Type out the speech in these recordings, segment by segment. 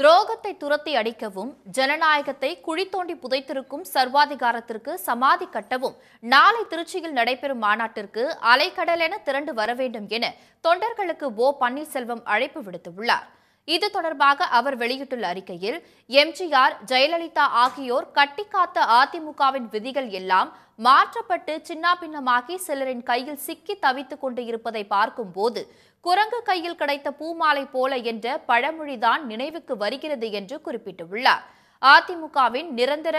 துரோகத்தை துரத்தி அடிக்கவும் ஜனநாயகத்தை குழி தோண்டி புதைத்திருக்கும் சர்வாதிகாரத்திற்கு சமாதி கட்டவும் நாளை திருச்சியில் நடைபெறும் மாநாட்டிற்கு அலைக்கடலென திரண்டு வர வேண்டும் என தொண்டர்களுக்கு ஓ பன்னீர்செல்வம் அழைப்பு விடுத்துள்ளார் இது தொடர்பாக அவர் வெளியிட்டுள்ள அறிக்கையில் எம்ஜிஆர் ஜெயலலிதா ஆகியோர் கட்டிக்காத்த அதிமுகவின் விதிகள் எல்லாம் மாற்றப்பட்டு பின்னமாகி சிலரின் கையில் சிக்கி தவித்துக் கொண்டு இருப்பதை பார்க்கும் போது குரங்கு கையில் கிடைத்த பூமாலை போல என்ற பழமொழிதான் நினைவுக்கு வருகிறது என்று குறிப்பிட்டுள்ளார் அதிமுகவின் நிரந்தர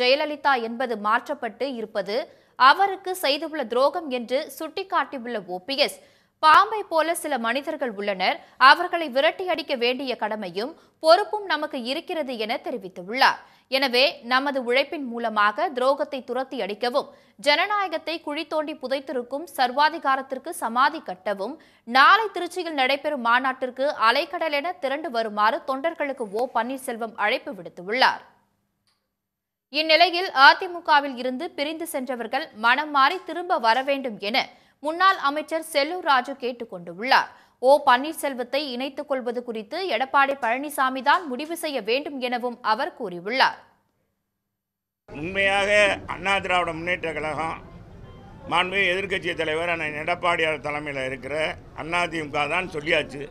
ஜெயலலிதா என்பது மாற்றப்பட்டு இருப்பது அவருக்கு செய்துள்ள துரோகம் என்று சுட்டிக்காட்டியுள்ள ஓபிஎஸ் பாம்பை போல சில மனிதர்கள் உள்ளனர் அவர்களை விரட்டியடிக்க வேண்டிய கடமையும் பொறுப்பும் நமக்கு இருக்கிறது என தெரிவித்துள்ளார் எனவே நமது உழைப்பின் மூலமாக துரோகத்தை துரத்தி அடிக்கவும் ஜனநாயகத்தை குழி தோண்டி புதைத்திருக்கும் சர்வாதிகாரத்திற்கு சமாதி கட்டவும் நாளை திருச்சியில் நடைபெறும் மாநாட்டிற்கு அலைக்கடல் என திரண்டு வருமாறு தொண்டர்களுக்கு ஓ பன்னீர்செல்வம் அழைப்பு விடுத்துள்ளார் இந்நிலையில் அதிமுகவில் இருந்து பிரிந்து சென்றவர்கள் மனம் மாறி திரும்ப வர வேண்டும் என முன்னாள் அமைச்சர் செல்லூர் ராஜு கேட்டுக் கொண்டுள்ளார் ஓ பன்னீர்செல்வத்தை இணைத்துக் கொள்வது குறித்து எடப்பாடி பழனிசாமி தான் முடிவு செய்ய வேண்டும் எனவும் அவர் கூறியுள்ளார் உண்மையாக அண்ணா திராவிட முன்னேற்ற கழகம் மாண்பு எதிர்க்கட்சி தலைவர் அண்ணன் எடப்பாடியார் தலைமையில் இருக்கிற அண்ணா திமுக தான் சொல்லியாச்சு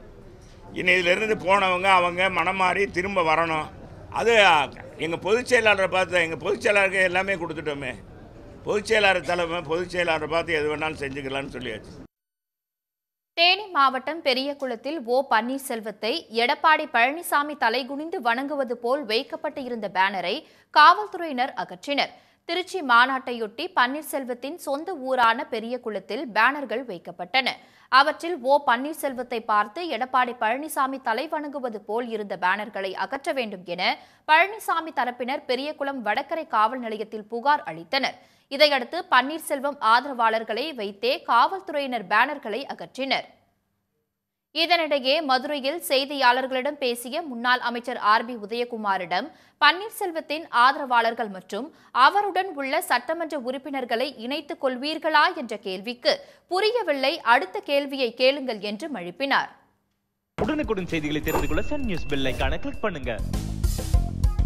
இனி இதிலிருந்து போனவங்க அவங்க மனம் மாறி திரும்ப வரணும் அது எங்கள் பொதுச் செயலாளரை பார்த்து எங்கள் பொதுச் செயலாளருக்கு எல்லாமே கொடுத்துட்டோமே பொதுச்செயலாளர் தலைமை பொதுச் பார்த்து எது வேணாலும் செஞ்சுக்கலாம்னு சொல்லியாச்சு தேனி மாவட்டம் பெரியகுளத்தில் ஓ பன்னீர்செல்வத்தை எடப்பாடி பழனிசாமி தலைகுனிந்து வணங்குவது போல் வைக்கப்பட்டு இருந்த பேனரை காவல்துறையினர் அகற்றினர் திருச்சி மாநாட்டையொட்டி பன்னீர்செல்வத்தின் சொந்த ஊரான பெரிய குளத்தில் பேனர்கள் வைக்கப்பட்டன அவற்றில் ஓ பன்னீர்செல்வத்தை பார்த்து எடப்பாடி பழனிசாமி தலை வணங்குவது போல் இருந்த பேனர்களை அகற்ற வேண்டும் என பழனிசாமி தரப்பினர் பெரியகுளம் வடக்கரை காவல் நிலையத்தில் புகார் அளித்தனர் இதையடுத்து பன்னீர்செல்வம் ஆதரவாளர்களை வைத்தே காவல்துறையினர் பேனர்களை அகற்றினர் இதனிடையே மதுரையில் செய்தியாளர்களிடம் பேசிய முன்னாள் அமைச்சர் ஆர் பி உதயகுமாரிடம் பன்னீர்செல்வத்தின் ஆதரவாளர்கள் மற்றும் அவருடன் உள்ள சட்டமன்ற உறுப்பினர்களை இணைத்துக் கொள்வீர்களா என்ற கேள்விக்கு புரியவில்லை அடுத்த கேள்வியை கேளுங்கள் என்று மழுப்பினார் உடனுக்குடன் செய்திகளை தெரிந்து கொள்ள சன் நியூஸ் பெல் கிளிக் பண்ணுங்க